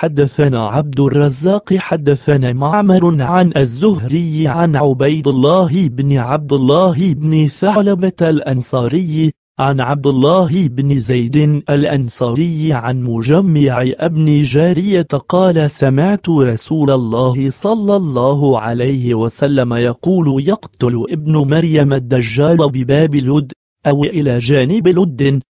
حدثنا عبد الرزاق حدثنا معمر عن الزهري عن عبيد الله بن عبد الله بن ثعلبة الأنصاري عن عبد الله بن زيد الأنصاري عن مجمع ابن جارية قال سمعت رسول الله صلى الله عليه وسلم يقول يقتل ابن مريم الدجال بباب لد أو إلى جانب لد